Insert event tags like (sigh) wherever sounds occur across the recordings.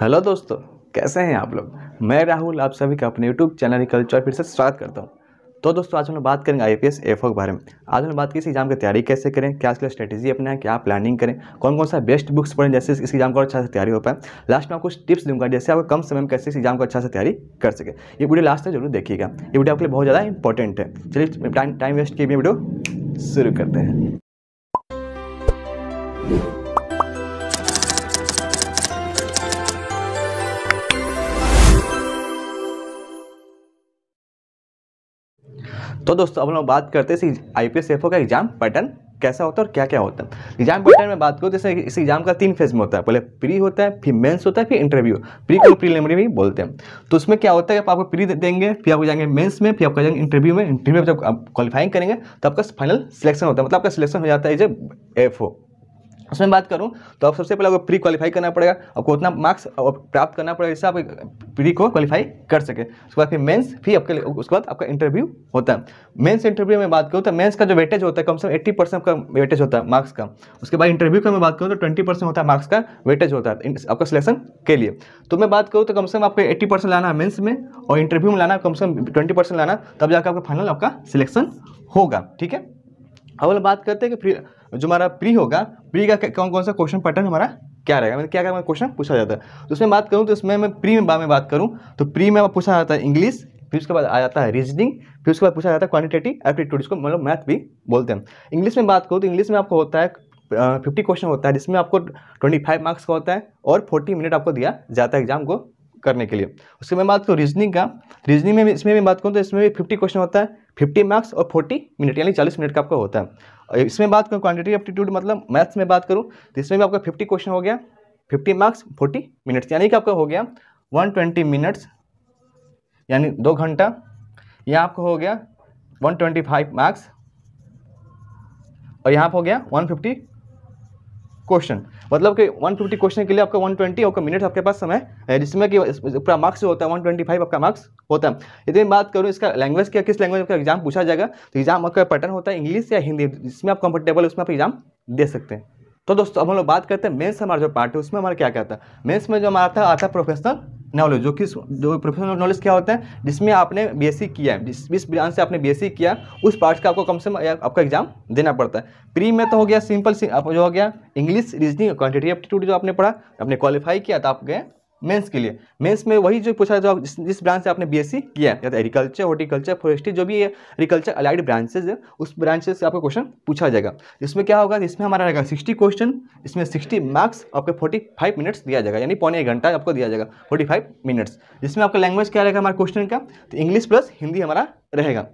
hello दोस्तों कैसे हैं आप लोग मैं राहुल आप सभी का अपने यूट्यूब चैनल कल्चर फिर से स्वागत करता हूं तो दोस्तों आज हम लोग बात करेंगे आई पी एस के बारे में आज हम बात की इस एग्जाम की तैयारी कैसे करें क्या इसके स्ट्रेटेजी अपना है क्या प्लानिंग करें कौन कौन सा बेस्ट बुक्स पढ़ें जैसे इस एग्जाम को अच्छा से तैयारी हो पाए लास्ट में आपको कुछ टिप्स दूंगा जैसे आप कम समय में कैसे इस एग्जाम को अच्छा से तैयारी कर सके ये वीडियो लास्ट तक जरूर देखिएगा ये वीडियो आपके लिए बहुत ज़्यादा इंपॉर्टेंट है चलिए टाइम वेस्ट किए वीडियो शुरू करते हैं तो दोस्तों अब हम लोग बात करते हैं इस आई पी का एग्ज़ाम पैटर्न कैसा होता है और क्या क्या होता है एग्जाम पैटर्न में बात करूँ जैसे इस एग्जाम का तीन फेज में होता है पहले प्री होता है फिर मेंस होता है फिर इंटरव्यू प्री को प्रीलिमिनरी भी बोलते हैं तो उसमें क्या होता है आपको प्री देंगे फिर आपको जाएंगे मेंस में फिर आपको जाएंगे इंटरव्यू में इंटरव्यू में जब आप क्वालिफाइंग करेंगे तो आपका फाइनल सिलेक्शन होता है मतलब आपका सिलेक्शन हो जाता है जब एफ ओ उसमें बात करूं तो आप सबसे पहले आपको प्री क्वालिफाई करना पड़ेगा आपको उतना मार्क्स प्राप्त करना पड़ेगा जिससे आप प्री को क्वालिफाई कर सके उसके बाद फिर मेंस फिर आपके उसके बाद आपका इंटरव्यू होता है मेंस इंटरव्यू में बात करूँ तो मेंस का जो वेटेज होता है कम से कम एट्टी परसेंट का वेटेज होता है मार्क्स का उसके बाद इंटरव्यू का मैं बात करूँ तो ट्वेंटी परसेंट होता है मार्क्स का वेटेज होता है आपका सिलेक्शन के लिए तो मैं बात करूँ तो कम से कम आपको एट्टी परसेंट लाना है मेन्स में और इंटरव्यू में लाना कम से कम ट्वेंटी परसेंट लाना तब जाकर आपका फाइनल आपका सिलेक्शन होगा ठीक है अब बात करते हैं कि प्री जो हमारा प्री होगा प्री का कौन कौन सा क्वेश्चन पैटर्न हमारा क्या रहेगा मतलब क्या क्या क्वेश्चन पूछा जाता है तो उसमें बात करूँ तो उसमें मैं प्री में बारे में बात करूँ तो प्री में पूछा जाता है इंग्लिश फिर उसके बाद आ जाता है रीजनिंग फिर उसके बाद पूछा जाता है क्वान्टिटेटिव एप्टीट्यूड इसको मतलब मैथ भी बोलते हैं इंग्लिश में बात करूँ तो इंग्लिश में आपको होता है फिफ्टी क्वेश्चन होता है जिसमें आपको ट्वेंटी फाइव मार्क्स का होता है और फोर्टी मिनट आपको दिया जाता है एग्जाम को करने के लिए उसके मैं बात करूँ रीजनिंग का रीजनिंग में इसमें भी बात करूँ तो इसमें भी फिफ्टी क्वेश्चन होता है फिफ्टी मार्क्स और फोर्टी मिनट यानी चालीस मिनट का आपका होता है इसमें बात करूँ क्वान्टिटी एप्टीट्यूड मतलब मैथ्स में बात करूँ तो इसमें भी आपका फिफ्टी क्वेश्चन हो गया फिफ्टी मार्क्स फोर्टी मिनट्स यानी कि आपका हो गया वन ट्वेंटी मिनट्स यानी दो घंटा यहाँ आपका हो गया वन ट्वेंटी फाइव मार्क्स और यहाँ पर हो गया वन फिफ्टी क्वेश्चन मतलब कि 150 क्वेश्चन के लिए आपका 120 ट्वेंटी और मिनट आपके पास समय है जिसमें कि पूरा मार्क्स होता है 125 आपका मार्क्स होता है यदि मैं बात करूँ इसका लैंग्वेज क्या किस लैंग्वेज का एग्जाम पूछा जाएगा तो एग्जाम आपका पैटर्न होता है इंग्लिश या हिंदी जिसमें आप कंफर्टेबल उसमें आप एग्जाम दे सकते हैं तो दोस्तों अब हम लोग बात करते हैं मेंस हमारा जो पार्ट है उसमें हमारा क्या कहता है मेंस में जो हमारा था आता है प्रोफेशनल नॉलेज जो कि जो प्रोफेशनल नॉलेज क्या होता है जिसमें आपने बीएससी किया है जिस जिस ब्रांच से आपने बीएससी किया उस पार्ट का आपको कम से कम आपका एग्जाम देना पड़ता है प्री में तो हो गया सिंपल आप जो हो गया इंग्लिश रीजनिंग क्वान्टिटी एप्टीट्यूड जो आपने पढ़ा आपने क्वालिफाई किया तो आप गए मेंस के लिए मेंस में वही जो पूछा जो जिस, जिस ब्रांच से आपने बीएससी किया है या तो एग्रीकल्चर हॉर्टिकल्चर फॉरेस्ट्री जो भी एग्रीकल्चर अलाइड ब्रांचेस है उस ब्रांचेस से आपका क्वेश्चन पूछा जाएगा इसमें क्या होगा इसमें हमारा रहेगा सिक्सटी क्वेश्चन इसमें सिक्सटी मार्क्स आपके फोर्टी फाइव मिनट्स दिया जाएगा यानी पौने एक घंटा आपको दिया जाएगा फोर्टी फाइव मिनट्स जिसमें आपका लैंग्वेज क्या रहेगा हमारे क्वेश्चन का तो इंग्लिश प्लस हिंदी हमारा रहेगा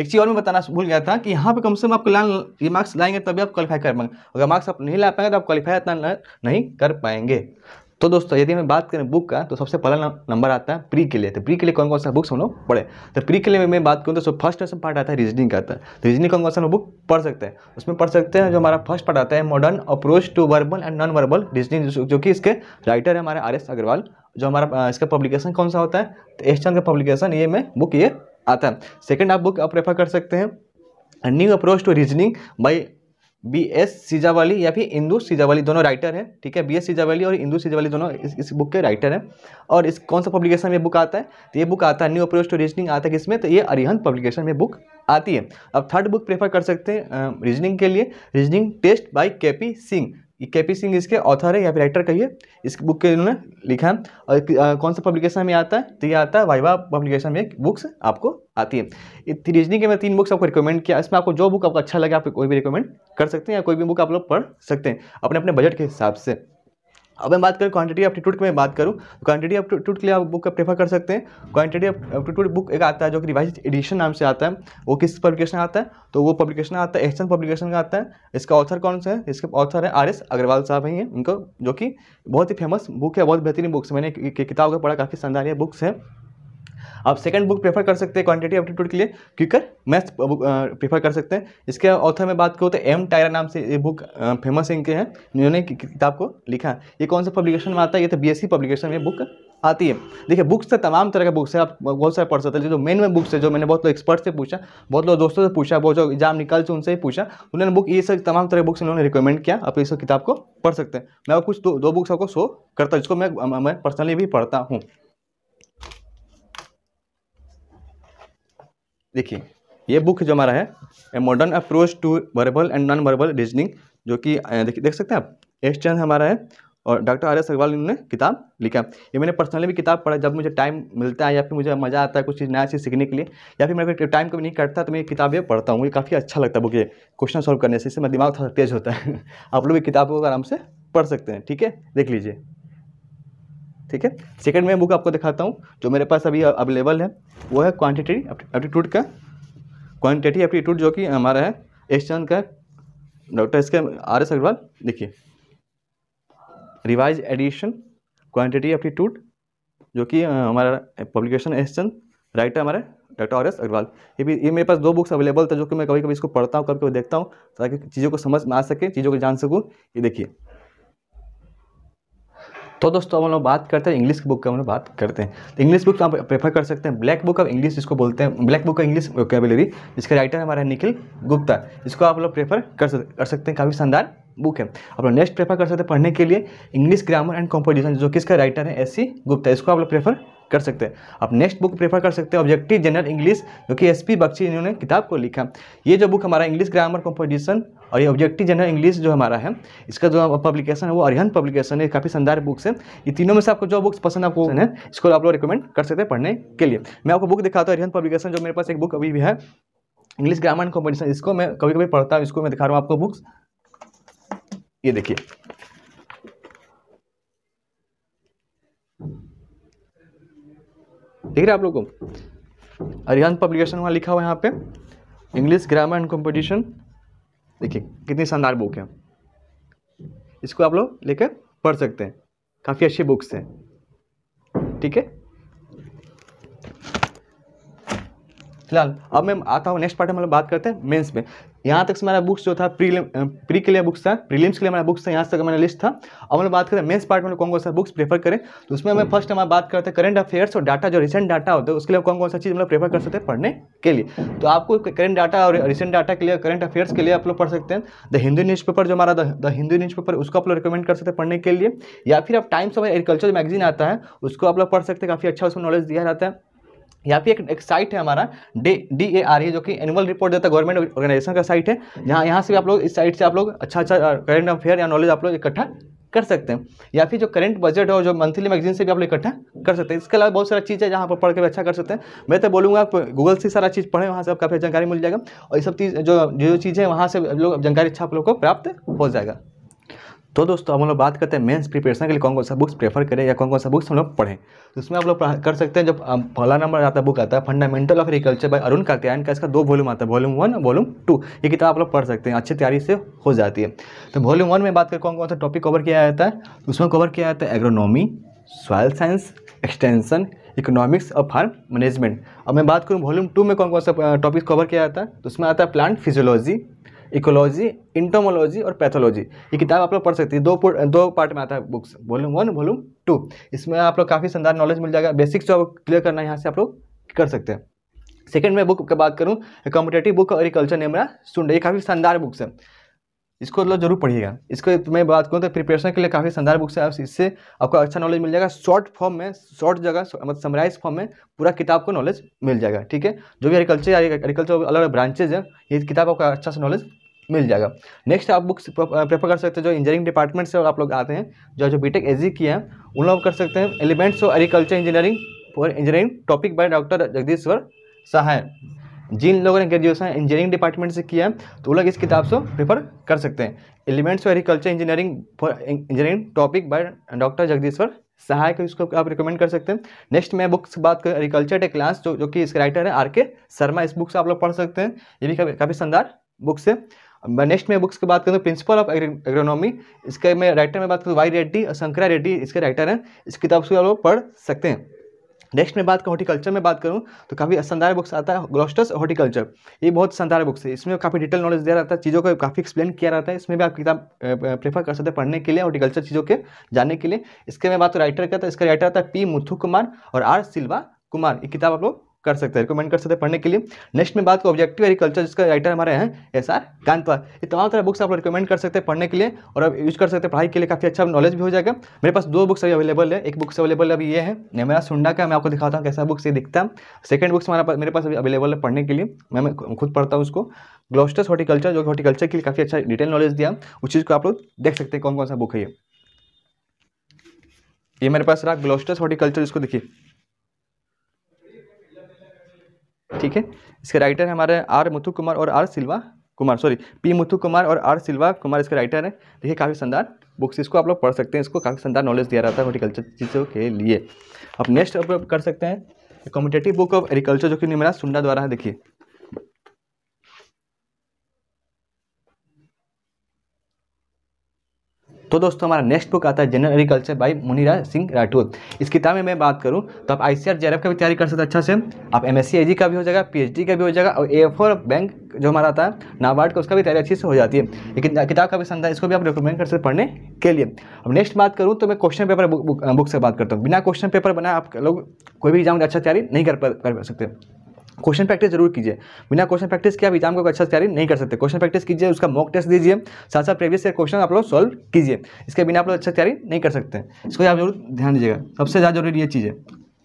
एक चीज़ और मैं बताना भूल गया था कि यहाँ पे कम से कम आपको लाइन ये मार्क्स लाएंगे तभी आप क्वालिफाई कर पाएंगे अगर मार्क्स आप नहीं ला पाएंगे तो आप क्वालिफाई इतना नहीं कर पाएंगे तो दोस्तों यदि मैं बात करें बुक का तो सबसे पहला नंबर आता है प्री के लिए तो प्री के लिए कौन कौन सा बुक्स हम लोग पढ़े तो प्री के लिए मैं, बात करूँ तो फर्स्ट सब पार्ट आता है रीजनिंग का आता है तो रीजनिंग कौन कौन सा हम बुक पढ़ सकते हैं उसमें पढ़ सकते हैं जो हमारा फर्स्ट पार्ट आता है modern approach to verbal and non verbal reasoning जो कि इसके राइटर है हमारे आर एस अग्रवाल जो हमारा इसका पब्लिकेशन कौन सा होता है तो चंद का पब्लिकेशन ये में बुक ये आता है सेकेंड आप बुक आप रेफर कर सकते हैं new approach to reasoning by B S सीजावाली या फिर इंदू सीजावाली दोनों राइटर हैं ठीक है बी एस सीजावाली और इंदू सीजावाली दोनों इस, इस बुक के राइटर हैं और इस कौन सा पब्लिकेशन में बुक आता है तो ये बुक आता है न्यू अप्रोच टू रीजनिंग आता है किसमें तो ये अरिहंत पब्लिकेशन में बुक आती है अब थर्ड बुक प्रेफर कर सकते हैं रीजनिंग के लिए reasoning test by K P Singh K P Singh इसके ऑथर है या फिर राइटर कहिए इस बुक के इन्होंने लिखा है और कौन सा पब्लिकेशन में आता है तो ये आता है वाइवा पब्लिकेशन में बुक्स आपको आती है रीजनिंग के मैं तीन बुक्स आपको रिकमेंड किया इसमें आपको जो बुक आपको अच्छा लगे आप कोई भी रिकमेंड कर सकते हैं या कोई भी बुक आप लोग पढ़ सकते हैं अपने अपने बजट के हिसाब से अब मैं बात करूँ क्वांटिटी एप्टीट्यूड की मैं बात करूँ तो क्वांटिटी एप्टीट्यूड के लिए आप बुक प्रेफर कर सकते हैं क्वांटिटी एप्टीट्यूड बुक एक आता है जो कि रिवाइज एडिशन नाम से आता है वो किस पब्लिकेशन आता है तो वो पब्लिकेशन आता है एक्सन पब्लिकेशन का आता है इसका ऑथर कौन सा है इसके ऑथर है आर एस अग्रवाल साहब हैं इनको जो कि बहुत ही फेमस बुक है बहुत बेहतरीन बुक्स मैंने किताब का पढ़ा काफ़ी शानदार बुक्स है आप सेकंड बुक प्रेफर कर सकते हैं क्वांटिटी एप्टीट्यूड के लिए क्विकर मैथ्स बुक प्रेफर कर सकते हैं इसके ऑथर में बात करो तो एम टायरा नाम से ये बुक फेमस इनके हैं इन्होंने किताब को लिखा ये कौन सा पब्लिकेशन में आता है ये तो बी पब्लिकेशन e में बुक आती है देखिए बुक्स तो तमाम तरह के बुक्स है आप बहुत सारे पढ़ सकते हैं जो मेन में बुक्स है जो मैंने बहुत लोग एक्सपर्ट से पूछा बहुत लोग दोस्तों से पूछा बहुत जो एग्जाम निकाल चुके उनसे ही पूछा उन्होंने बुक ये सब तमाम तरह के बुक्स इन्होंने रिकमेंड किया आप इस किताब को पढ़ सकते हैं मैं कुछ दो, दो बुक्स आपको शो करता हूँ जिसको मैं मैं पर्सनली भी पढ़ता हूँ देखिए ये बुक जो हमारा है a modern approach to verbal and non verbal reasoning जो कि देखिए देख सकते हैं आप एक्सचेंज हमारा है और डॉक्टर आर एस अग्रवाल ने किताब लिखा ये मैंने पर्सनली भी किताब पढ़ा जब मुझे टाइम मिलता है या फिर मुझे मज़ा आता है कुछ चीज़ नया चीज़ सीखने के लिए या फिर मैं टाइम कभी नहीं कटता तो मैं किताबें पढ़ता हूँ मुझे काफ़ी अच्छा लगता है बुक ये क्वेश्चन सॉल्व करने से इससे मेरा दिमाग थोड़ा तेज़ होता है (laughs) आप लोग भी किताबों को आराम से पढ़ सकते हैं ठीक है देख लीजिए ठीक है सेकंड में बुक आपको दिखाता हूँ जो मेरे पास अभी अवेलेबल है वो है क्वान्टिटी एप्टीट्यूड का क्वान्टिटी एप्टीट्यूड जो कि हमारा है एस चंद का डॉक्टर के आर एस अग्रवाल देखिए रिवाइज एडिशन क्वान्टिटी एप्टीट्यूड जो कि हमारा पब्लिकेशन एस चंद राइटर हमारे डॉक्टर आर एस अग्रवाल ये भी ये मेरे पास दो बुक्स अवेलेबल था जो कि मैं कभी कभी इसको पढ़ता हूँ कभी कभी देखता हूँ ताकि चीज़ों को समझ में आ सके चीज़ों को जान सकूँ ये देखिए तो दोस्तों हम लोग बात करते हैं इंग्लिश बुक की हम लोग बात करते हैं तो इंग्लिश बुक तो आप प्रेफर कर सकते हैं ब्लैक बुक ऑफ इंग्लिश जिसको बोलते हैं black book of English vocabulary जिसका राइटर हमारा है निखिल गुप्ता इसको आप लोग प्रेफर कर सकते कर सकते हैं काफ़ी शानदार बुक है आप लोग नेक्स्ट प्रेफर कर सकते हैं पढ़ने के लिए इंग्लिश ग्रामर एंड कॉम्पोजिशन जो किसका राइटर है एस सी गुप्ता इसको आप लोग प्रेफर कर सकते हैं आप नेक्स्ट बुक प्रेफर कर सकते हैं ऑब्जेक्टिव जनरल इंग्लिश जो कि एस पी बख्शी इन्होंने किताब को लिखा ये जो बुक हमारा इंग्लिश ग्रामर कंपोजिशन और ये ऑब्जेक्टिव जनरल इंग्लिश जो हमारा है इसका जो पब्लिकेशन है वो अरिहन पब्लिकेशन है काफ़ी शानदार बुक्स है ये तीनों में से आपको जो बुक्स पसंद आपको है इसको आप लोग रिकमेंड कर सकते हैं पढ़ने के लिए मैं आपको बुक दिखाता हूँ अरिहन पब्लिकेशन जो मेरे पास एक बुक अभी भी है इंग्लिश ग्रामर एंड कॉम्पिटिशन इसको मैं कभी कभी पढ़ता हूँ इसको मैं दिखा रहा हूँ आपको बुक्स ये देखिए दिख रहा है आप लोगों को अरिहंत पब्लिकेशन वहाँ लिखा हुआ है यहाँ पे इंग्लिश ग्रामर एंड कंपटीशन देखिए कितनी शानदार बुक है इसको आप लोग लेकर पढ़ सकते हैं काफ़ी अच्छी बुक्स हैं ठीक है फिलहाल अब मैं आता हूँ नेक्स्ट पार्ट में हम लोग बात करते हैं मेंस में यहाँ तक हमारा बुक्स जो था प्री के लिए बुक्स था प्रीलिम्स के लिए हमारा बुक्स था यहाँ तक हमारा लिस्ट था अब हम लोग बात करें मेन्स पार्ट में कौन कौन सा बुक्स प्रेफर करें तो उसमें हमें फर्स्ट हमारा बात करते हैं करंट अफेयर्स और डाटा जो रिसेंट डाटा होता है उसके लिए कौन कौन सा चीज़ हम लोग प्रेफर कर सकते हैं पढ़ने के लिए तो आपको करंट डाटा और रिसेंट डाटा के लिए करंट अफेयर्स के लिए आप लोग पढ़ सकते हैं द हिंदू पेपर जो हमारा द हिंदू न्यूज़ पेपर उसको आप लोग रिकमेंड कर सकते हैं पढ़ने के लिए या फिर आप टाइम्स ऑफ एग्रीकल्चर मैगजीन आता है उसको आप लोग पढ़ सकते हैं काफ़ी अच्छा उसमें नॉलेज दिया जाता है या फिर एक, एक साइट है हमारा DARE D A R A जो कि एनुअल रिपोर्ट देता है गवर्नमेंट ऑर्गेनाइजेशन का साइट है जहाँ यहाँ से भी आप लोग इस साइट से आप लोग अच्छा अच्छा करेंट अफेयर या नॉलेज आप लोग इकट्ठा कर सकते हैं या फिर जो करंट बजट है और जो मंथली मैगजीन से भी आप लोग इकट्ठा कर सकते हैं इसके अलावा बहुत सारा चीज़ है जहाँ पर पढ़ के भी अच्छा कर सकते हैं मैं तो बोलूँगा आप गूगल से सारा चीज़ पढ़ें वहाँ से आप काफ़ी जानकारी मिल जाएगा और ये सब चीज़ जो जो चीज़ें वहाँ से लोग जानकारी अच्छा आप लोग को प्राप्त हो जाएगा तो दोस्तों हम लोग बात करते हैं मेंस प्रिपरेशन के लिए कौन कौन सा बुक्स प्रेफर करें या कौन कौन सा बुक्स हम लोग पढ़ें तो इसमें आप लोग कर सकते हैं जब पहला नंबर आता बुक आता है fundamental of agriculture by Arun Katyayan का इसका दो वॉल्यूम आता है वॉल्यूम वन वॉल्यूम टू ये किताब आप लोग पढ़ सकते हैं अच्छी तैयारी से हो जाती है तो वॉल्यूम वन में बात करें कौन कौन सा टॉपिक कवर किया जाता है उसमें कवर किया जाता है agronomy soil science extension economics और फार्म मैनेजमेंट अब मैं बात करूँ वॉल्यूम टू में कौन कौन सा टॉपिक कवर किया जाता है तो उसमें आता है प्लांट फिजियोलॉजी इकोलॉजी इंटोमोलॉजी और पैथोलॉजी ये किताब आप लोग पढ़ सकती है दो दो पार्ट में आता है books volume one volume two इसमें आप लोग काफ़ी शानदार नॉलेज मिल जाएगा बेसिक्स जो आप क्लियर करना है यहाँ से आप लोग कर सकते हैं सेकेंड में बुक की बात करूँ कॉम्पिटेटिव बुक और एग्रीकल्चर नेमरा स्टूडेंट ये काफ़ी शानदार बुक्स है इसको मतलब जरूर पढ़िएगा इसको तो मैं बात करूँ तो प्रिपरेशन के लिए काफ़ी शानदार बुक्स है आप इससे आपको अच्छा नॉलेज मिल जाएगा शॉर्ट फॉर्म में शॉर्ट जगह मतलब समराइज फॉर्म में पूरा किताब को नॉलेज मिल जाएगा ठीक है जो भी एग्रीकल्चर या एग्रीकल्चर अलग अलग ब्रांचेज है ये किताब आपको अच्छा सा नॉलेज मिल जाएगा नेक्स्ट आप बुक्स प्रेफर कर सकते हैं जो इंजीनियरिंग डिपार्टमेंट से आप लोग आते हैं जो जो बीटेक एजी किया है उन लोग कर सकते हैं elements of agriculture engineering for engineering topic by doctor Jagdishwar Sahay जिन लोगों ने ग्रेजुएशन इंजीनियरिंग डिपार्टमेंट से किया है तो वो लोग इस किताब से प्रेफर कर सकते हैं elements of agriculture engineering for engineering topic by doctor Jagdishwar Sahay को इसको आप रिकमेंड कर सकते हैं नेक्स्ट मैं बुक्स से बात करूँ एग्रीकल्चर टे क्लास जो जो कि इसके राइटर है आर के शर्मा इस बुक से आप लोग पढ़ सकते हैं ये भी काफ़ी शानदार बुक्स है नेक्स्ट मैं बुक्स की बात करूँ प्रिंसिपल ऑफ एग्रोनॉमी इसके मैं राइटर में बात करूँ वाई रेड्डी और शंकरा रेड्डी इसके राइटर हैं इस किताब से आप लोग पढ़ सकते हैं नेक्स्ट में बात करूँ हॉर्टिकल्चर में बात करूँ तो काफ़ी शानदार बुक्स आता है ग्लोस्टस हॉर्टिकल्चर ये बहुत शानदार बुक्स है इसमें काफ़ी डिटेल नॉलेज दिया रहता है चीज़ों को काफ़ी एक्सप्लेन किया रहता है इसमें भी आप किताब प्रेफर कर सकते हैं पढ़ने के लिए हॉर्टिकल्चर चीज़ों के जानने के लिए इसके मैं बात राइटर का है तो इसका राइटर आता है पी मुथु कुमार और आर सिल्वा कुमार ये किताब आप लोग कर सकते हैं रिकमेंड कर सकते हैं पढ़ने के लिए नेक्स्ट में बात करें ऑब्जेक्टिव एग्रीकल्चर जिसका राइटर हमारे हैं एस आर कांतवा ये तमाम तरह बुक्स आप रिकमेंड कर सकते हैं पढ़ने के लिए और अब यूज कर सकते हैं पढ़ाई के लिए काफ़ी अच्छा नॉलेज भी हो जाएगा मेरे पास दो बुक्स अभी अवेलेबल है एक बुक्स अवेलेबल अभी ये है मेरा सुंडा का मैं आपको दिखाता हूँ कैसा बुक्स ये दिखता है सेकंड बुक्स हमारा मेरे पास अभी अवेलेबल है पढ़ने के लिए मैं खुद पढ़ता हूँ उसको ग्लोस्टस हॉर्टिकल्चर जो हॉर्टिकल्चर के लिए काफ़ी अच्छा डिटेल नॉलेज दिया उस चीज़ को आप लोग देख सकते हैं कौन कौन सा बुक है ये ये मेरे पास रहा ग्लोस्टस हॉर्टिकल्चर इसको देखिए ठीक है इसके राइटर हमारे आर मुथु कुमार और R Silva Kumar sorry P Muthu Kumar और आर सिल्वा कुमार इसके राइटर हैं देखिए काफ़ी शानदार बुक्स इसको आप लोग पढ़ सकते हैं इसको काफ़ी शानदार नॉलेज दिया जाता है हॉर्टिकल्चर चीज़ों के लिए अब नेक्स्ट आप कर सकते हैं कॉम्पिटेटिव बुक ऑफ एग्रीकल्चर जो कि निमरा सुंडा द्वारा है देखिए तो दोस्तों हमारा नेक्स्ट बुक आता है जनरल एग्रीकल्चर बाई मुनिराज सिंह राठौर इस किताब में मैं बात करूँ तो आप आई सी आर का भी तैयारी कर सकते अच्छा से आप एम एस सी का भी हो जाएगा पी का भी हो जाएगा और ए बैंक जो हमारा आता है नाबार्ड का उसका भी तैयारी अच्छी से हो जाती है लेकिन किताब का भी संदा इसको भी आप रिकमेंड कर सकते पढ़ने के लिए अब नेक्स्ट बात करूँ तो मैं क्वेश्चन पेपर बुक से बात करता हूँ बिना क्वेश्चन पेपर बनाए आप लोग कोई भी एग्जाम अच्छा तैयारी नहीं कर सकते क्वेश्चन प्रैक्टिस जरूर कीजिए बिना क्वेश्चन प्रैक्टिस के आप एग्जाम को अच्छा तैयारी नहीं कर सकते क्वेश्चन प्रैक्टिस कीजिए उसका मॉक टेस्ट दीजिए साथ साथ प्रीवियस ईयर क्वेश्चन आप लोग सॉल्व कीजिए इसके बिना आप लोग अच्छा तैयारी नहीं कर सकते इसको आप जरूर ध्यान दीजिएगा सबसे ज़्यादा जरूरी ये चीज़ है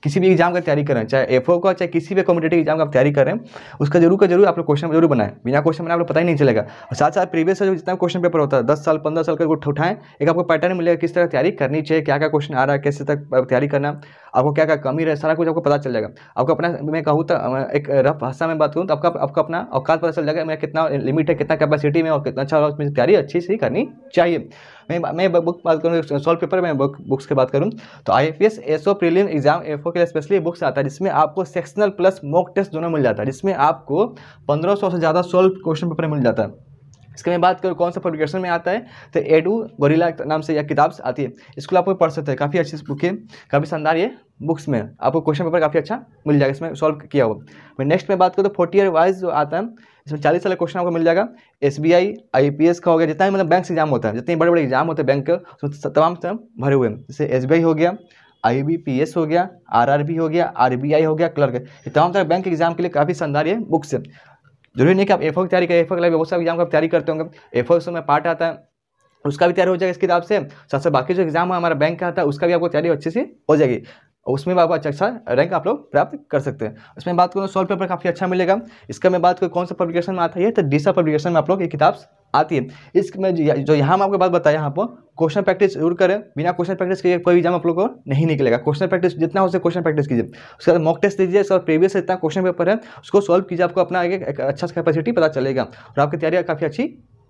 किसी भी एग्जाम का तैयारी करें चाहे एफ का चाहे किसी भी कॉम्पिटेटिव एग्जाम का आप तैयारी करें उसका जरूर का जरूर आप लोग क्वेश्चन जरूर बनाएं बिना क्वेश्चन बनाए आप लोग पता ही नहीं चलेगा और साथ साथ प्रीवियस जो जितना क्वेश्चन पेपर होता है दस साल पंद्रह साल का उठाएं एक आपको पैटर्न मिलेगा किस तरह तैयारी करनी चाहिए क्या क्या क्वेश्चन आ रहा है कैसे तक तैयारी करना आपको क्या क्या कमी रहे सारा कुछ आपको पता चल जाएगा आपको अपना मैं कहूँ तो एक रफ भाषा में बात करूँ तो आपका आपका अपना औकात पता चल जाएगा मेरा कितना लिमिट है कितना कैपेसिटी में और कितना अच्छा उसमें तैयारी अच्छी से करनी चाहिए मैं मैं बुक बात करूँ सॉल्व पेपर में बुक बुक्स की बात करूँ तो I P S S O prelim exam F O के लिए स्पेशली बुक्स आता है जिसमें आपको सेक्शनल प्लस मॉक टेस्ट दोनों मिल जाता है जिसमें आपको पंद्रह सौ से ज़्यादा सोल्व क्वेश्चन पेपर मिल जाता है इसके मैं बात करूँ कौन सा पब्लिकेशन में आता है तो एडू गोरीला नाम से यह किताब आती है इसको आपको पढ़ सकते हैं काफ़ी अच्छी बुक है काफ़ी शानदार ये बुक्स में आपको क्वेश्चन पेपर काफ़ी अच्छा मिल जाएगा इसमें सॉल्व किया हुआ मैं नेक्स्ट में बात करूँ तो फोर्टी ईयर वाइज जो आता है इसमें चालीस साल क्वेश्चन आपको मिल जाएगा S B I I P S का हो गया जितना भी मतलब बैंक से एग्जाम होता है जितने बड़े बड़े एग्जाम होते हैं बैंक के उसमें तमाम तमाम भरे हुए हैं जैसे एस बी आई हो गया आई बी पी एस हो गया आर आर बी हो गया आर बी आई हो गया क्लर्क ये तमाम तरह बैंक एग्जाम के लिए काफ़ी शानदार ये बुक्स है जरूरी नहीं कि आप एफ की तैयारी करें एफ लिए बहुत सारे एग्जाम का तैयारी करते होंगे एफ में पार्ट आता है उसका भी तैयारी हो जाएगा इस किताब से साथ साथ बाकी जो एग्जाम है हमारा बैंक का आता है उसका भी आपको तैयारी अच्छे से हो जाएगी उसमें भी आपको अच्छा अच्छा रैंक आप लोग प्राप्त कर सकते हैं उसमें बात करूँ सॉल्व पेपर काफ़ी अच्छा मिलेगा इसका मैं बात करूँ कौन सा पब्लिकेशन में आता है तो डीसा पब्लिकेशन में आप लोग ये किताब आती है इसमें जो यहाँ मैं आपको बात बताया यहाँ पर क्वेश्चन प्रैक्टिस जरूर करें बिना क्वेश्चन प्रैक्टिस किए कोई एग्जाम आप लोग को नहीं निकलेगा क्वेश्चन प्रैक्टिस जितना हो सके क्वेश्चन प्रैक्टिस कीजिए उसके बाद मॉक टेस्ट दीजिए और प्रीवियस इतना क्वेश्चन पेपर है उसको सॉल्व कीजिए आपको अपना एक अच्छा कैपेसिटी पता चलेगा और आपकी तैयारी काफ़ी अच्छी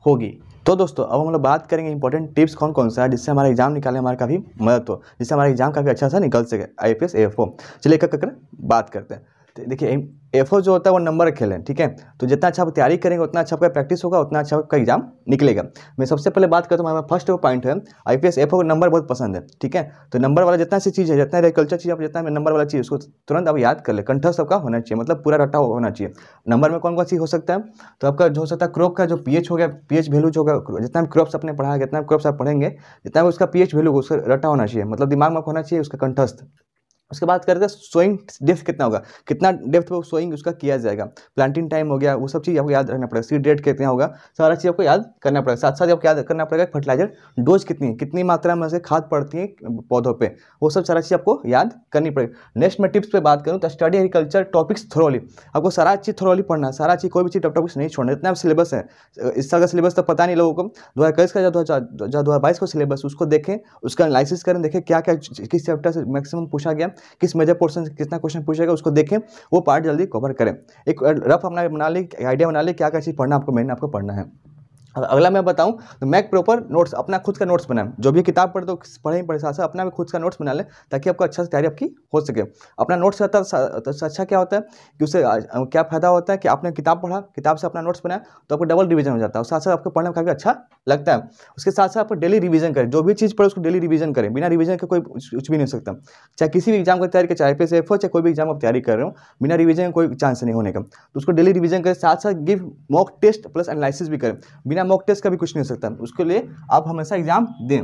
होगी तो दोस्तों अब हम लोग बात करेंगे इंपॉर्टेंट टिप्स कौन कौन सा है जिससे हमारा एग्जाम निकालने हमारा काफ़ी मदद हो जिससे हमारा एग्जाम काफ़ी अच्छा सा निकल सके I P S F O चलिए एक कर बात करते हैं तो देखिए एफ जो होता है वो नंबर खेलें ठीक है तो जितना अच्छा आप तैयारी करेंगे उतना अच्छा आपका प्रैक्टिस होगा उतना अच्छा आपका एग्जाम निकलेगा मैं सबसे पहले बात करता हूँ हमारा फर्स्ट वो पॉइंट है I P S F O number बहुत पसंद है ठीक है तो नंबर वाला जितना सी चीज़ है जितना एग्रीकल्चर चीज़ आप जितना नंबर वाला चीज़ उसको तुरंत आप याद कर ले कंठस्थ आपका होना चाहिए मतलब पूरा रटा होना चाहिए नंबर में कौन कौन सी हो सकता है तो आपका जो हो सकता है क्रॉप का जो पी हो गया पी एच वैल्यू जो होगा जितना क्रॉप्स आपने पढ़ा जितना क्रॉप्स आप पढ़ेंगे जितना भी उसका पी एच वैल्यू उसका रट्टा होना चाहिए मतलब दिमाग में होना चाहिए उसका कंठस्थ उसके बाद करते हैं सोइंग डेप्थ कितना होगा कितना डेप्थ सोइंग उसका किया जाएगा प्लांटिंग टाइम हो गया वो सब चीज़ आपको याद रखना पड़ेगा सीड रेट कितना होगा सारा चीज़ आपको याद करना पड़ेगा साथ साथ आपको याद करना पड़ेगा फर्टिलाइजर डोज कितनी है कितनी मात्रा में से खाद पड़ती है पौधों पर वो सब सारा चीज़ आपको याद करनी पड़ेगी नेक्स्ट मैं टिप्स पर बात करूँ तो स्टडी एग्रीकल्चर टॉपिक्स थ्रोली आपको सारा चीज़ थ्रोली पढ़ना सारा चीज़ कोई भी चीज़ टॉपिक्स नहीं छोड़ना इतना सिलेबस है इस साल का सिलेबस तो पता नहीं लोगों को दो हज़ार इक्कीस का दो हज़ार बाईस का सिलेबस उसको देखें उसका एनालिसिस करें देखें क्या क्या किस चैप्टर से मैक्सिमम पूछा गया किस मेजर पोर्शन से कितना क्वेश्चन पूछेगा उसको देखें वो पार्ट जल्दी कवर करें एक रफ अपना बना लें आइडिया बना लें क्या क्या चीज़ पढ़ना आपको मेन आपको पढ़ना है अगला मैं बताऊं तो मैक प्रॉपर नोट्स अपना खुद का नोट्स बनाएं जो भी किताब पढ़ तो पढ़े ही पढ़े साथ साथ अपना भी खुद का नोट्स बना लें ताकि आपको अच्छा से तैयारी आपकी हो सके अपना नोट्स रहता तो अच्छा क्या होता है कि उससे क्या फ़ायदा होता है कि आपने किताब पढ़ा किताब से अपना नोट्स बनाया तो आपको डबल रिविजन हो जाता है और साथ साथ आपको पढ़ने में काफ़ी अच्छा लगता है उसके साथ साथ आपको डेली रिविजन करें जो भी चीज़ पढ़े उसको डेली रिविजन करें बिना रिविजन के कोई कुछ भी नहीं हो सकता चाहे किसी भी एग्जाम की तैयारी करें चाहे पे हो चाहे कोई भी एग्जाम आप तैयारी कर रहे हो बिना रिविजन कोई चांस नहीं होने का तो उसको डेली रिविजन करें साथ साथ give mock test plus analysis भी करें बिना बिना मॉक टेस्ट का भी कुछ नहीं हो सकता उसके लिए आप हमेशा एग्जाम दें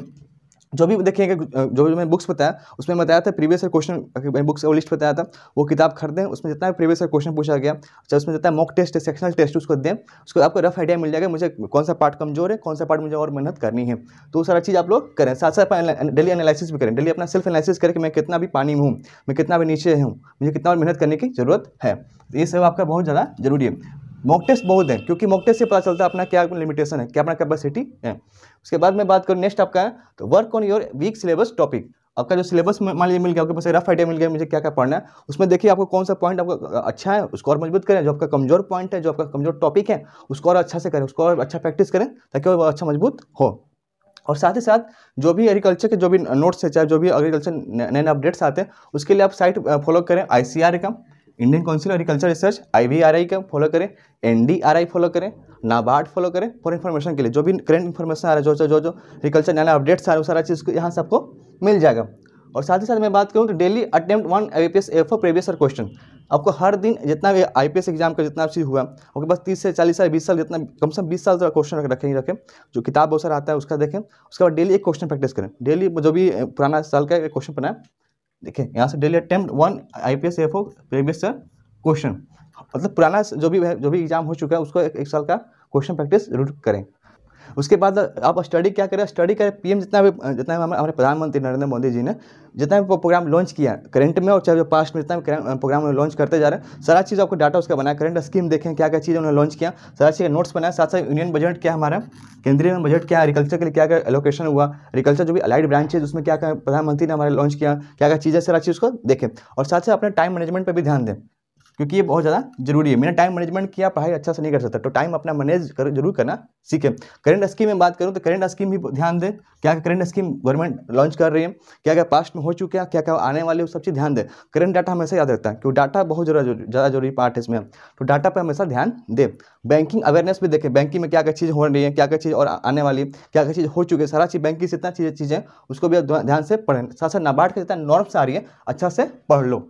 जो भी देखेंगे जो भी मैंने बुक्स बताया उसमें बताया था प्रीवियस ईयर क्वेश्चन बुक्स वो लिस्ट बताया था वो किताब खरीदें उसमें जितना भी प्रीवियस ईयर क्वेश्चन पूछा गया चाहे उसमें जितना मॉक टेस्ट है सेक्शनल टेस्ट उसको दें उसको आपको रफ आइडिया मिल जाएगा मुझे कौन सा पार्ट कमजोर है कौन सा पार्ट मुझे और मेहनत करनी है तो सारा चीज़ आप लोग करें साथ साथ डेली एनालिसिस भी करें डेली अपना सेल्फ एनालिसिस करें कि मैं कितना भी पानी में हूँ मैं कितना भी नीचे हूँ मुझे कितना और मेहनत करने की जरूरत है ये सब आपका बहुत ज़्यादा जरूरी है मॉक टेस्ट बहुत है क्योंकि मॉक टेस्ट से पता चलता है अपना क्या लिमिटेशन है क्या अपना कैपेसिटी है उसके बाद मैं बात करूँ नेक्स्ट आपका है तो work on your week syllabus topic आपका जो सिलेबस मान लीजिए मिल गया आपके पास रफ आइडिया मिल गया मुझे क्या क्या पढ़ना है उसमें देखिए आपको कौन सा पॉइंट आपका अच्छा है उसको और मजबूत करें जो आपका कमजोर पॉइंट है जो आपका कमजोर टॉपिक है उसको और अच्छा से करें उसको और अच्छा प्रैक्टिस करें ताकि वो अच्छा मजबूत हो और साथ ही साथ जो भी एग्रीकल्चर के जो भी नोट्स है चाहे जो भी एग्रीकल्चर नए नए अपडेट्स आते हैं उसके लिए आप साइट फॉलो करें आई का Indian council agriculture research I का फॉलो करें एन फॉलो करें नाबार्ड फॉलो करें फॉर इन्फॉर्मेशन के लिए जो भी करेंट इन्फॉर्मेशन आ रहा है जो जो जो एग्रीकल्चर नया अपडेट्स आ रहा है सारा चीज़ को यहाँ से आपको मिल जाएगा और साथ ही साथ मैं बात करूँ तो daily attempt one I P S F previous question आपको हर दिन जितना भी आई पी एस एग्जाम का जितना चीज़ हुआ आपके पास तीस से चालीस साल बीस साल जितना कम से कम बीस साल तक क्वेश्चन रखें ही रखें जो किताब बहुत सारा आता है उसका देखें उसके बाद डेली एक क्वेश्चन प्रैक्टिस करें डेली जो भी पुराना साल का क्वेश्चन बनाए देखिए यहाँ से daily attempt one I P S F O previous question मतलब पुराना जो भी जो भी एग्जाम हो चुका है उसको एक, एक साल का क्वेश्चन प्रैक्टिस जरूर करें उसके बाद आप स्टडी क्या करें स्टडी करें पीएम जितना भी जितना भी हमारे प्रधानमंत्री नरेंद्र मोदी जी ने जितना भी प्रोग्राम लॉन्च किया है करंट में और चाहे पास्ट में जितना भी प्रोग्राम लॉन्च करते जा रहे हैं सारा चीज़ आपको डाटा उसका बनाया करंट स्कीम देखें क्या क्या चीज़ उन्होंने लॉन्च किया सारा चीज़ नोट्स बनाया साथ साथ यूनियन बजट क्या हमारा केंद्रीय बजट क्या एग्रीकल्चर के लिए क्या क्या एलोकेशन हुआ एग्रीकल्चर जो भी अलाइड ब्रांचेज उसमें क्या क्या प्रधानमंत्री ने हमारे लॉन्च किया क्या क्या चीज़ें सारा चीज़ उसको देखें और साथ साथ अपने टाइम मैनेजमेंट पर भी ध्यान दें क्योंकि ये बहुत ज़्यादा जरूरी है मैंने टाइम मैनेजमेंट किया पढ़ाई अच्छा से नहीं कर सकता तो टाइम अपना मैनेज कर जरूर करना सीखें करंट स्कीम में बात करूँ तो करंट स्कीम भी ध्यान दें क्या क्या करंट स्कीम गवर्नमेंट लॉन्च कर रही है क्या क्या पास्ट में हो चुका है क्या क्या आने वाले उस सब चीज़ ध्यान दें करंट डाटा हमेशा याद रखता है क्योंकि डाटा बहुत ज़्यादा जरूरी पार्ट है इसमें तो डाटा पर हमेशा ध्यान दें बैंकिंग अवेयरनेस भी देखें बैंकिंग में क्या क्या चीज़ हो रही है क्या क्या चीज़ और आने वाली क्या क्या चीज़ हो चुकी है सारा चीज़ बैंकिंग से इतना चीज़ें चीज़ें उसको भी ध्यान से पढ़ें साथ साथ नाबार्ड का जितना नॉर्म्स आ रही है अच्छा से पढ़ लो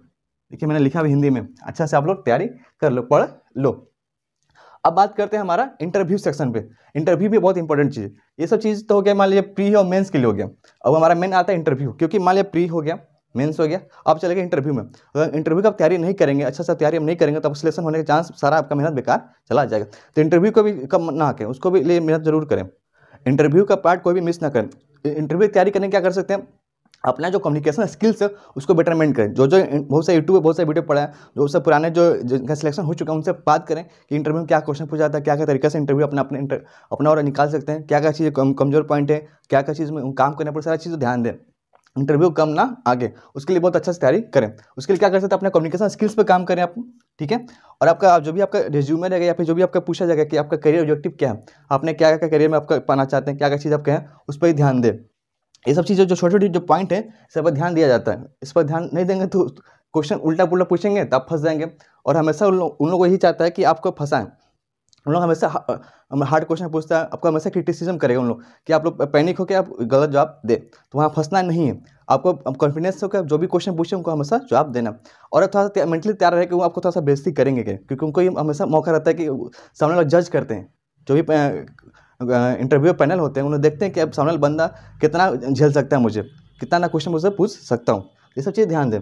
देखिए मैंने लिखा भी हिंदी में अच्छा से आप लोग तैयारी कर लो पढ़ लो अब बात करते हैं हमारा इंटरव्यू सेक्शन पे इंटरव्यू भी बहुत इंपॉर्टेंट चीज़ है ये सब चीज़ तो हो गया मान लीजिए प्री और मेंस के लिए हो गया अब हमारा मेन आता है इंटरव्यू क्योंकि मान लीजिए प्री हो गया मेंस हो गया अब चले गए इंटरव्यू में अगर इंटरव्यू का तैयारी नहीं करेंगे अच्छा सा तैयारी हम नहीं करेंगे तो सिलेक्शन होने का चांस सारा आपका मेहनत बेकार चला जाएगा तो इंटरव्यू को भी कम ना करें उसको भी लिए मेहनत जरूर करें इंटरव्यू का पार्ट कोई भी मिस ना करें इंटरव्यू की तैयारी करने क्या कर सकते हैं अपना जो कम्युनिकेशन स्किल्स है उसको बेटरमेंट करें जो जो बहुत सारे यूट्यूब पे बहुत सारे वीडियो पढ़ा है जो उससे पुराने जो जिनका सिलेक्शन हो चुका है उनसे बात करें कि इंटरव्यू में क्या क्वेश्चन पूछा जाता है क्या क्या तरीके से इंटरव्यू अपना अपने इंटर, अपना और निकाल सकते हैं क्या क्या चीज़ कम, कमजोर पॉइंट है क्या क्या चीज़ में काम करने पर सारा चीज़ ध्यान दें इंटरव्यू कम ना आगे उसके लिए बहुत अच्छा से तैयारी करें उसके लिए क्या कर सकते हैं अपने कम्युनिकेशन स्किल्स पर काम करें आप ठीक है और आपका जो भी आपका रिज्यूमे रहेगा या फिर जो भी आपका पूछा जाएगा कि आपका करियर ऑब्जेक्टिव क्या है आपने क्या क्या करियर में आपका पाना चाहते हैं क्या क्या चीज़ आप कहें उस पर ध्यान दें ये सब चीज़ें जो छोटे छोटे जो पॉइंट है इस पर ध्यान दिया जाता है इस पर ध्यान नहीं देंगे तो क्वेश्चन उल्टा पुल्टा पूछेंगे तो आप फंस जाएंगे और हमेशा उन लोगों को यही चाहता है कि आपको फंसाएं उन लोग हमेशा हार्ड क्वेश्चन पूछता है आपको हमेशा क्रिटिसिज्म करेगा उन लोग कि आप लोग पैनिक होकर आप गलत जवाब दे तो वहाँ फंसना नहीं है आपको कॉन्फिडेंस होकर जो भी क्वेश्चन पूछे उनको हमेशा जवाब देना और थोड़ा सा मेंटली तैयार रहे कि वो आपको थोड़ा सा बेजती करेंगे क्योंकि उनको हमेशा मौका रहता है कि सामने लोग जज करते हैं जो भी इंटरव्यू पैनल होते हैं उन्हें देखते हैं कि अब सामने बंदा कितना झेल सकता है मुझे कितना ना क्वेश्चन मुझसे पूछ सकता हूँ ये सब चीज़ ध्यान दें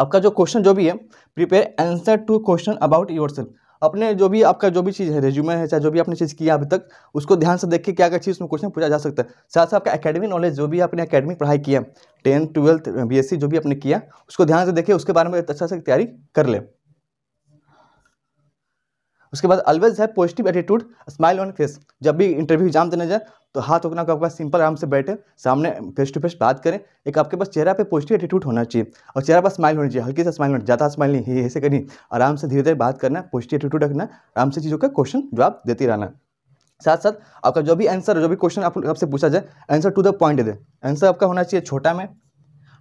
आपका जो क्वेश्चन जो भी है prepare answer to question about yourself अपने जो भी आपका जो भी चीज़ है रेज्यूमे है चाहे जो भी आपने चीज़ किया अभी तक उसको ध्यान से देख के क्या क्या चीज़ उसमें क्वेश्चन पूछा जा सकता है साथ साथ आपका एकेडमिक नॉलेज जो भी आपने एकेडमिक पढ़ाई किया टेंथ ट्वेल्थ बीएससी जो भी आपने किया उसको ध्यान से देखिए उसके बारे में अच्छा से तैयारी कर लें उसके बाद ऑलवेज है positive attitude smile on face जब भी इंटरव्यू एग्जाम देने जाए तो हाथ रोकना आपके पास सिंपल आराम से बैठे सामने फेस टू फेस बात करें एक आपके पास चेहरा पे पॉजिटिव एटीट्यूड होना चाहिए और चेहरा पर स्माइल होनी चाहिए हल्की सा स्माइल होना ज़्यादा स्माइल नहीं ऐसे करनी आराम से धीरे धीरे बात करना पॉजिटिव एटीट्यूड रखना आराम से चीज़ों का क्वेश्चन जवाब देते रहना साथ साथ आपका जो भी आंसर जो भी क्वेश्चन आपसे पूछा जाए आंसर टू द पॉइंट दे आंसर आपका होना चाहिए छोटा में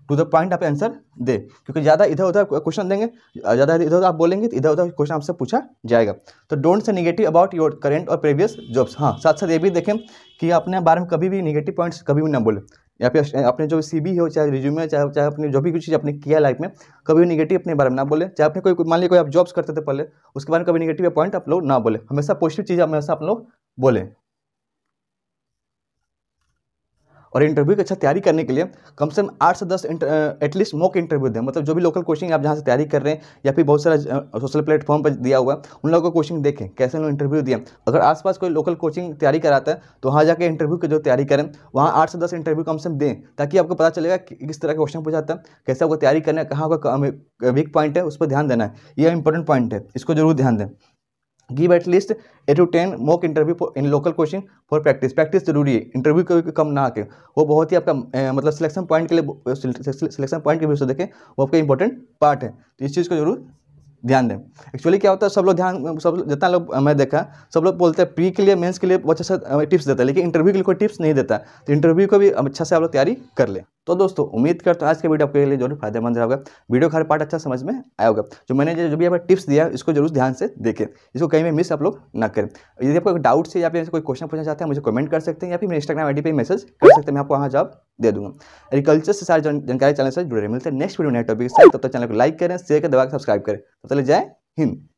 टू द पॉइंट आप आंसर दे क्योंकि ज़्यादा इधर उधर क्वेश्चन देंगे ज़्यादा इधर उधर आप बोलेंगे तो इधर उधर क्वेश्चन आपसे पूछा जाएगा तो don't say negative about your current और प्रीवियस जॉब्स हाँ साथ साथ ये भी देखें कि अपने बारे में कभी भी निगेटिव पॉइंट्स कभी भी ना बोले या फिर अपने जो सी हो चाहे रिज्यूमे चाहे चाहे अपने जो भी कुछ चीज़ आपने किया लाइफ में कभी भी निगेटिव अपने बारे में ना बोले चाहे अपने कोई मान लीजिए कोई आप जॉब्स करते थे पहले उसके बारे में कभी निगेटिव पॉइंट आप लोग ना बोले हमेशा पॉजिटिव चीज़ हमेशा आप लोग बोले और इंटरव्यू की अच्छा तैयारी करने के लिए कम से कम आठ से दस एटलीस्ट मॉक इंटरव्यू दें मतलब जो भी लोकल कोचिंग आप जहाँ से तैयारी कर रहे हैं या फिर बहुत सारा सोशल प्लेटफॉर्म पर दिया हुआ है उन लोगों को कोचिंग देखें कैसे लोग इंटरव्यू दिए अगर आसपास कोई लोकल कोचिंग तैयारी कराता है तो वहाँ जाकर इंटरव्यू की जो तैयारी करें वहाँ आठ से दस इंटरव्यू कम से कम दें ताकि आपको पता चलेगा कि किस तरह का क्वेश्चन पूछाता है कैसे आपको तैयारी करना है कहाँ का वीक पॉइंट है उस पर ध्यान देना है यह इंपॉर्टेंट पॉइंट है इसको जरूर ध्यान दें give at least eight to ten mock interview in local coaching for practice practice जरूरी है इंटरव्यू कभी कम ना आके वो बहुत ही आपका ए, मतलब सिलेक्शन पॉइंट के लिए सिलेक्शन पॉइंट के भी से देखें वो आपका इंपॉर्टेंट पार्ट है तो इस चीज़ को जरूर ध्यान दें एक्चुअली क्या होता है सब लोग ध्यान सब जितना लोग मैं देखा सब लोग बोलते हैं प्री के लिए मेंस के लिए बहुत अच्छा सा टिप्स देता है लेकिन इंटरव्यू के लिए कोई टिप्स नहीं देता तो इंटरव्यू को भी अच्छा से आप लोग तैयारी कर लें तो दोस्तों उम्मीद करता हूँ आज के वीडियो आपके लिए जरूर फायदेमंद रहेगा वीडियो का हर पार्ट अच्छा समझ में आया होगा जो मैंने जो भी आपको टिप्स दिया इसको जरूर ध्यान से देखें इसको कहीं में मिस आप लोग ना करें यदि आपको डाउट से या फिर कोई क्वेश्चन पूछना चाहते हैं मुझे कमेंट कर सकते हैं या फिर मेरे इंस्टाग्राम आई डी मैसेज कर सकते हैं मैं आपको वहाँ जवाब दे दूँगा एग्रीकल्चर से सारी जानकारी चैनल से जुड़े मिलते हैं नेक्स्ट वीडियो नए टॉपिक से तब तक चैनल को लाइक करें शेयर करें दबा सब्सक्राइब करें तो चले जय हिंद